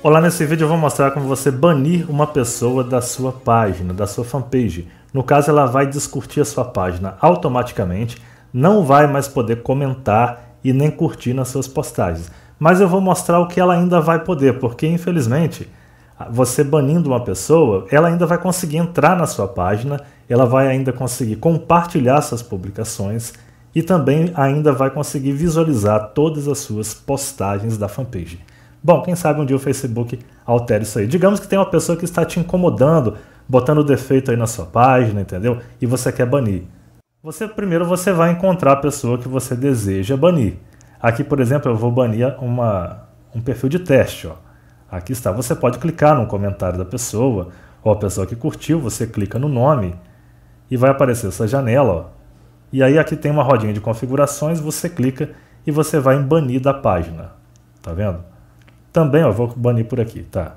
Olá, nesse vídeo eu vou mostrar como você banir uma pessoa da sua página, da sua fanpage. No caso, ela vai descurtir a sua página automaticamente, não vai mais poder comentar e nem curtir nas suas postagens. Mas eu vou mostrar o que ela ainda vai poder, porque infelizmente, você banindo uma pessoa, ela ainda vai conseguir entrar na sua página, ela vai ainda conseguir compartilhar suas publicações e também ainda vai conseguir visualizar todas as suas postagens da fanpage. Bom, quem sabe um dia o Facebook altere isso aí. Digamos que tem uma pessoa que está te incomodando, botando defeito aí na sua página, entendeu? E você quer banir. Você primeiro você vai encontrar a pessoa que você deseja banir. Aqui, por exemplo, eu vou banir uma, um perfil de teste. Ó. Aqui está. Você pode clicar no comentário da pessoa ou a pessoa que curtiu. Você clica no nome e vai aparecer essa janela. Ó. E aí aqui tem uma rodinha de configurações. Você clica e você vai em banir da página. Tá vendo? Também, ó, vou banir por aqui, tá?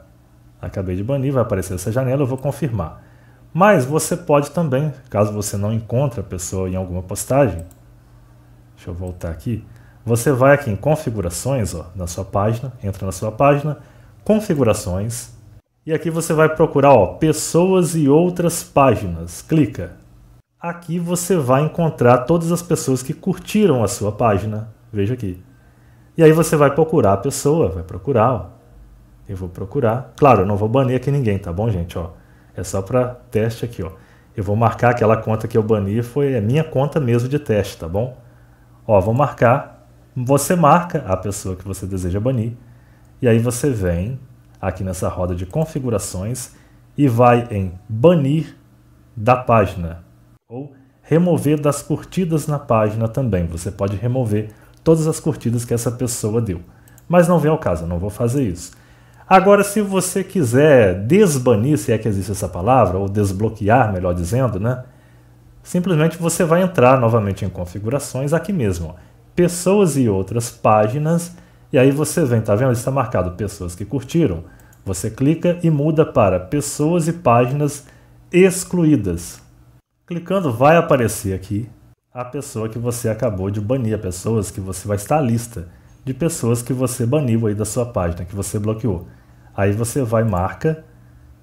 Acabei de banir, vai aparecer essa janela, eu vou confirmar. Mas você pode também, caso você não encontre a pessoa em alguma postagem, deixa eu voltar aqui, você vai aqui em configurações, ó, na sua página, entra na sua página, configurações, e aqui você vai procurar ó, pessoas e outras páginas, clica. Aqui você vai encontrar todas as pessoas que curtiram a sua página, veja aqui. E aí você vai procurar a pessoa, vai procurar, ó. Eu vou procurar. Claro, eu não vou banir aqui ninguém, tá bom, gente? Ó, é só para teste aqui, ó. Eu vou marcar aquela conta que eu bani, foi a é minha conta mesmo de teste, tá bom? Ó, vou marcar. Você marca a pessoa que você deseja banir. E aí você vem aqui nessa roda de configurações e vai em banir da página ou remover das curtidas na página também. Você pode remover todas as curtidas que essa pessoa deu. Mas não vem ao caso, eu não vou fazer isso. Agora, se você quiser desbanir, se é que existe essa palavra, ou desbloquear, melhor dizendo, né? Simplesmente você vai entrar novamente em configurações aqui mesmo. Ó. Pessoas e outras páginas. E aí você vem, tá vendo? Está marcado pessoas que curtiram. Você clica e muda para pessoas e páginas excluídas. Clicando vai aparecer aqui a pessoa que você acabou de banir, a pessoas que você vai estar a lista de pessoas que você baniu aí da sua página, que você bloqueou. Aí você vai marca,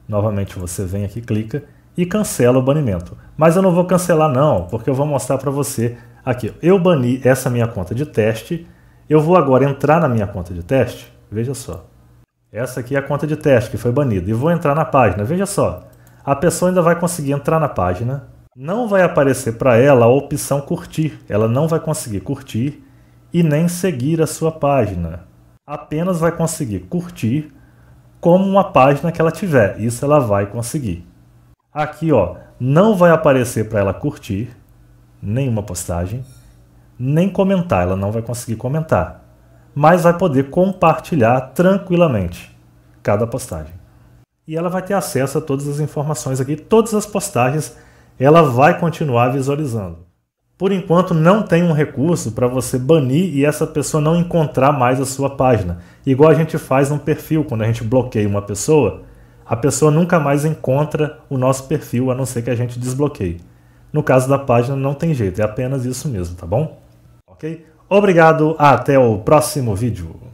novamente você vem aqui, clica e cancela o banimento. Mas eu não vou cancelar não, porque eu vou mostrar para você aqui. Eu bani essa minha conta de teste, eu vou agora entrar na minha conta de teste, veja só. Essa aqui é a conta de teste que foi banida e vou entrar na página, veja só. A pessoa ainda vai conseguir entrar na página, não vai aparecer para ela a opção curtir. Ela não vai conseguir curtir e nem seguir a sua página. Apenas vai conseguir curtir como uma página que ela tiver. Isso ela vai conseguir. Aqui, ó, não vai aparecer para ela curtir nenhuma postagem, nem comentar, ela não vai conseguir comentar, mas vai poder compartilhar tranquilamente cada postagem. E ela vai ter acesso a todas as informações aqui, todas as postagens ela vai continuar visualizando. Por enquanto, não tem um recurso para você banir e essa pessoa não encontrar mais a sua página. Igual a gente faz no perfil, quando a gente bloqueia uma pessoa, a pessoa nunca mais encontra o nosso perfil a não ser que a gente desbloqueie. No caso da página, não tem jeito, é apenas isso mesmo, tá bom? Ok? Obrigado, até o próximo vídeo.